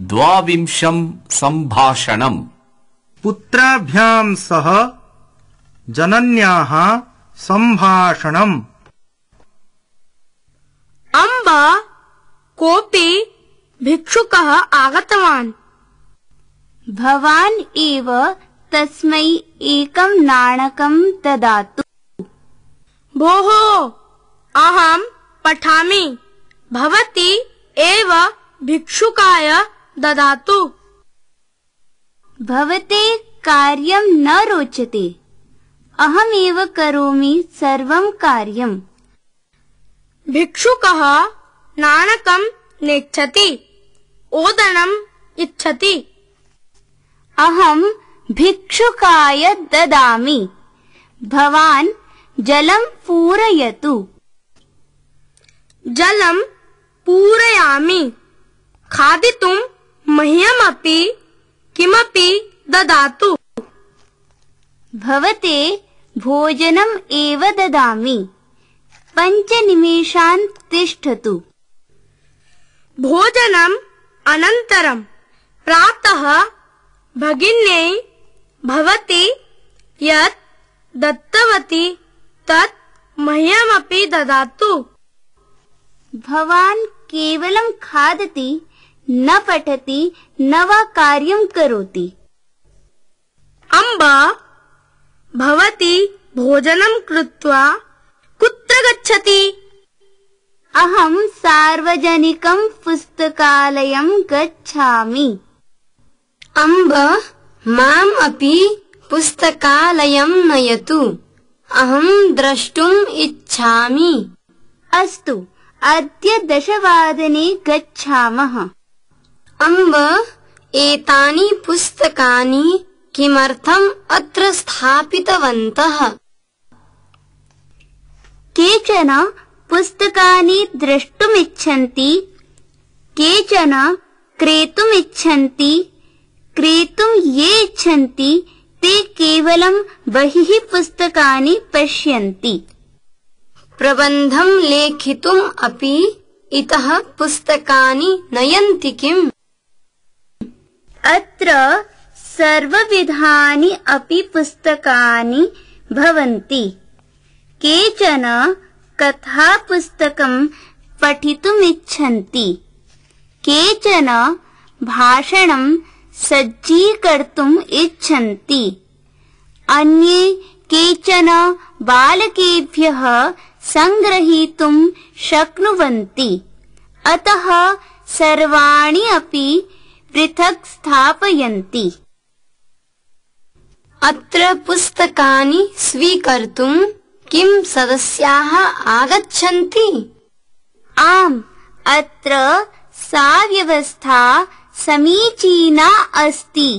सम्भाषणम् पुत्राभ्याम् सह जनन्याः सम्भाषणम् अम्ब कोऽपि भिक्षुकः आगतवान् भवान् एव तस्मै एकम् नाणकम् ददातु भोः अहम् पठामि भवती एव भिक्षुकाय ददातु भवते कार्यं न रोचते अहमेव करोमि सर्वं कार्यम् भिक्षुकः नानकं नेच्छति ओदनम् इच्छति अहं भिक्षुकाय ददामि भवान् जलं पूरयतु जलं पूरयामि खादितुं पि किमपि ददातु भवते भोजनम् एव ददामि पञ्चनिमेषान् तिष्ठतु भोजनम् अनन्तरं प्रातः भगिन्यै भवती यत् दत्तवती तत् मह्यमपि ददातु भवान् केवलं खादति न पठति न वा कार्यं करोति भोजनं कृत्वा कुत्र गच्छति अहं सार्वजनिकं पुस्तकालयं गच्छामि अम्ब माम् अपि पुस्तकालयं नयतु अहं द्रष्टुम् इच्छामि अस्तु अद्य दशवादने गच्छामः अम्ब एतानि पुस्तकानि किमर्थम् अत्र स्थापितवन्तः केचन पुस्तकानि द्रष्टुमिच्छन्ति केचन क्रेतुमिच्छन्ति क्रेतुम ये इच्छन्ति ते केवलं बहिः पुस्तकानि पश्यन्ति प्रबन्धं लेखितुम् अपि इतः पुस्तकानि नयन्ति किम् अत्र सर्वविधानि अपि पुस्तकानि भवन्ति केचन कथापुस्तकं पठितुमिच्छन्ति इच्छन्ति केचन भाषणं सज्जीकर्तुम् इच्छन्ति अन्ये केचन बालकेभ्यः सङ्ग्रहीतुं शक्नुवन्ति अतः सर्वाणि अपि स्थापयन्ति अत्र पुस्तकानि स्वीकर्तुम् किम् सदस्याः आगच्छन्ति आम् अत्र सा व्यवस्था समीचीना अस्ति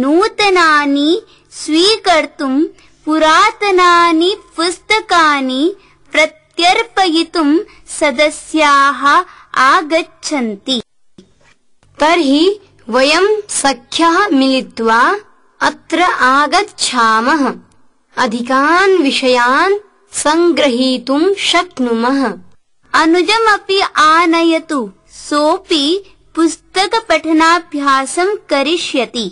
नूतनानि स्वीकर्तुम् पुरातनानि पुस्तकानि प्रत्यर्पयितुम् सदस्याः आगच्छन्ति तर्हि वयम् सख्यः मिलित्वा अत्र आगच्छामः अधिकान् विषयान् सङ्ग्रहीतुम् शक्नुमः अनुजमपि आनयतु सोऽपि पुस्तकपठनाभ्यासम् करिष्यति